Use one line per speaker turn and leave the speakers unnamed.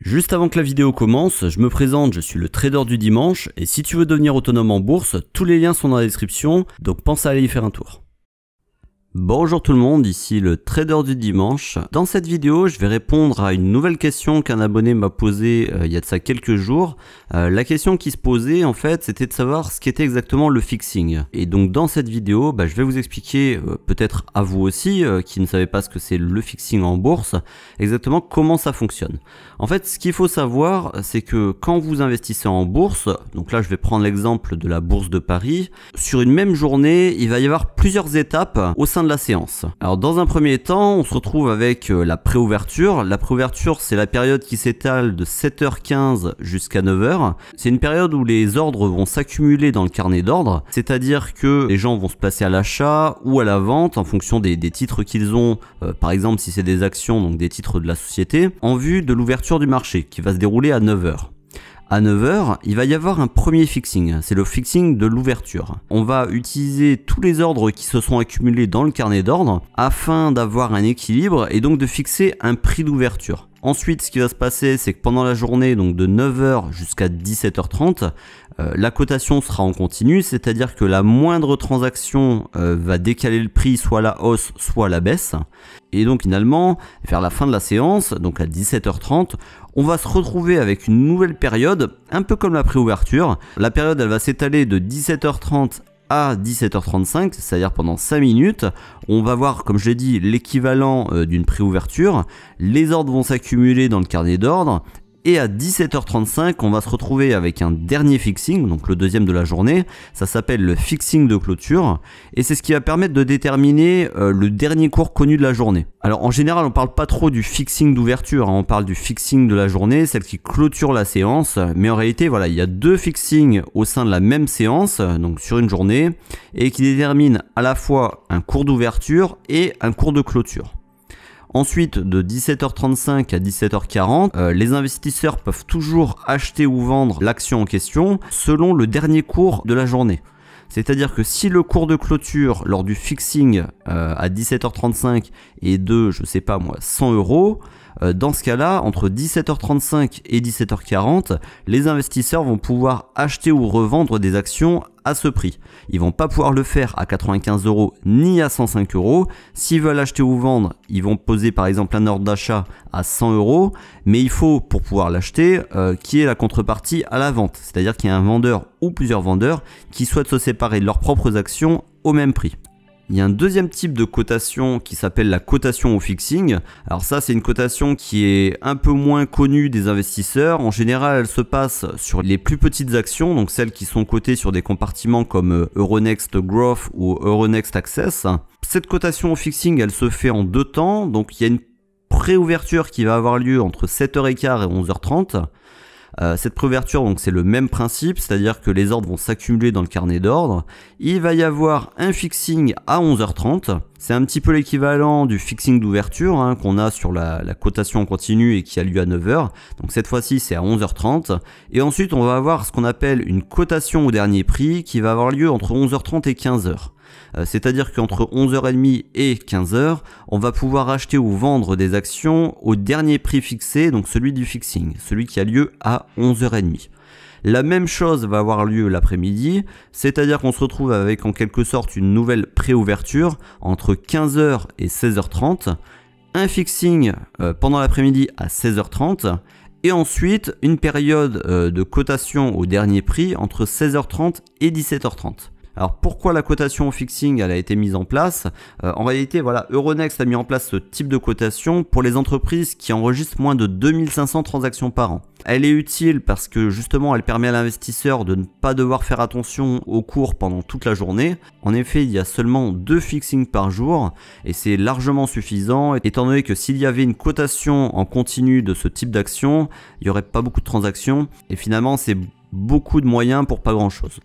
Juste avant que la vidéo commence, je me présente, je suis le trader du dimanche et si tu veux devenir autonome en bourse, tous les liens sont dans la description, donc pense à aller y faire un tour. Bonjour tout le monde, ici le trader du dimanche. Dans cette vidéo, je vais répondre à une nouvelle question qu'un abonné m'a posée euh, il y a de ça quelques jours. Euh, la question qui se posait en fait, c'était de savoir ce qu'était exactement le fixing. Et donc dans cette vidéo, bah, je vais vous expliquer, euh, peut-être à vous aussi, qui ne savez pas ce que c'est le fixing en bourse, exactement comment ça fonctionne. En fait, ce qu'il faut savoir, c'est que quand vous investissez en bourse, donc là je vais prendre l'exemple de la bourse de Paris, sur une même journée, il va y avoir plusieurs étapes au sein de la séance. Alors dans un premier temps, on se retrouve avec euh, la préouverture. La préouverture, c'est la période qui s'étale de 7h15 jusqu'à 9h. C'est une période où les ordres vont s'accumuler dans le carnet d'ordre, c'est-à-dire que les gens vont se passer à l'achat ou à la vente en fonction des, titres qu'ils ont, euh, par exemple si c'est des actions, donc des titres de la société, en vue de l'ouverture du marché qui va se dérouler à 9h à 9h, il va y avoir un premier fixing, c'est le fixing de l'ouverture. On va utiliser tous les ordres qui se sont accumulés dans le carnet d'ordres afin d'avoir un équilibre et donc de fixer un prix d'ouverture. Ensuite, ce qui va se passer, c'est que pendant la journée, donc de 9h jusqu'à 17h30, euh, la cotation sera en continu, c'est-à-dire que la moindre transaction euh, va décaler le prix soit la hausse, soit la baisse. Et donc finalement, vers la fin de la séance, donc à 17h30, on va se retrouver avec une nouvelle période, un peu comme la préouverture. La période, elle va s'étaler de 17h30 à 17h35, c'est-à-dire pendant 5 minutes. On va voir, comme je l'ai dit, l'équivalent euh, d'une préouverture. Les ordres vont s'accumuler dans le carnet d'ordre et à 17h35, on va se retrouver avec un dernier fixing, donc le deuxième de la journée. Ça s'appelle le fixing de clôture. Et c'est ce qui va permettre de déterminer euh, le dernier cours connu de la journée. Alors en général, on parle pas trop du fixing d'ouverture, hein. on parle du fixing de la journée, celle qui clôture la séance. Mais en réalité, voilà, il y a deux fixings au sein de la même séance, donc sur une journée, et qui déterminent à la fois un cours d'ouverture et un cours de clôture. Ensuite, de 17h35 à 17h40, euh, les investisseurs peuvent toujours acheter ou vendre l'action en question selon le dernier cours de la journée. C'est-à-dire que si le cours de clôture lors du fixing euh, à 17h35 est de, je sais pas moi, 100 euros, euh, dans ce cas-là, entre 17h35 et 17h40, les investisseurs vont pouvoir acheter ou revendre des actions à ce prix. Ils vont pas pouvoir le faire à 95 euros ni à 105 euros. S'ils veulent acheter ou vendre, ils vont poser par exemple un ordre d'achat à 100 euros, mais il faut pour pouvoir l'acheter euh, qu'il y ait la contrepartie à la vente, c'est-à-dire qu'il y a un vendeur ou plusieurs vendeurs qui souhaitent se séparer de leurs propres actions au même prix. Il y a un deuxième type de cotation qui s'appelle la cotation au fixing. Alors ça, c'est une cotation qui est un peu moins connue des investisseurs. En général, elle se passe sur les plus petites actions, donc celles qui sont cotées sur des compartiments comme euh, Euronext Growth ou Euronext Access. Cette cotation au fixing, elle se fait en deux temps. Donc il y a une préouverture qui va avoir lieu entre 7h15 et 11h30. Euh, cette préouverture, donc c'est le même principe, c'est-à-dire que les ordres vont s'accumuler dans le carnet d'ordre. Il va y avoir un fixing à 11h30. C'est un petit peu l'équivalent du fixing d'ouverture hein, qu'on a sur la, la cotation continue et qui a lieu à 9h. Donc cette fois-ci c'est à 11h30. Et ensuite on va avoir ce qu'on appelle une cotation au dernier prix qui va avoir lieu entre 11h30 et 15h. Euh, c'est-à-dire qu'entre 11h30 et 15h, on va pouvoir acheter ou vendre des actions au dernier prix fixé, donc celui du fixing, celui qui a lieu à 11h30. La même chose va avoir lieu l'après-midi, c'est-à-dire qu'on se retrouve avec en quelque sorte une nouvelle préouverture entre 15h et 16h30, un fixing euh, pendant l'après-midi à 16h30 et ensuite une période euh, de cotation au dernier prix entre 16h30 et 17h30. Alors pourquoi la cotation au fixing elle a été mise en place euh, En réalité, voilà, Euronext a mis en place ce type de cotation pour les entreprises qui enregistrent moins de 2500 transactions par an. Elle est utile parce que justement elle permet à l'investisseur de ne pas devoir faire attention aux cours pendant toute la journée. En effet, il y a seulement deux fixings par jour et c'est largement suffisant étant donné que s'il y avait une cotation en continu de ce type d'action, il n'y aurait pas beaucoup de transactions et finalement c'est beaucoup de moyens pour pas grand chose.